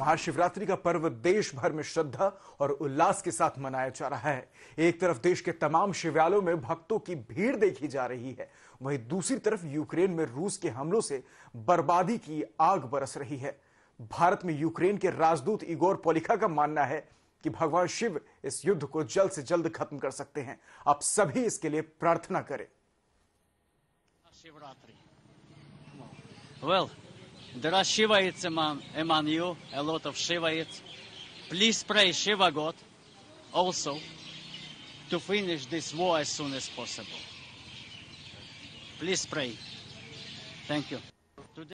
महाशिवरात्रि का पर्व देश भर में श्रद्धा और उल्लास के साथ मनाया जा रहा है एक तरफ देश के तमाम शिवालयों में भक्तों की भीड़ देखी जा रही है वहीं दूसरी तरफ यूक्रेन में रूस के हमलों से बर्बादी की आग बरस रही है भारत में यूक्रेन के राजदूत इगोर पोलिखा का मानना है कि भगवान शिव इस युद्ध को जल्द से जल्द खत्म कर सकते हैं आप सभी इसके लिए प्रार्थना करें Shivratri well. There are Shivaites among, among you, a lot of Shivaites. Please pray Shiva God also to finish this war as soon as possible. Please pray. Thank you.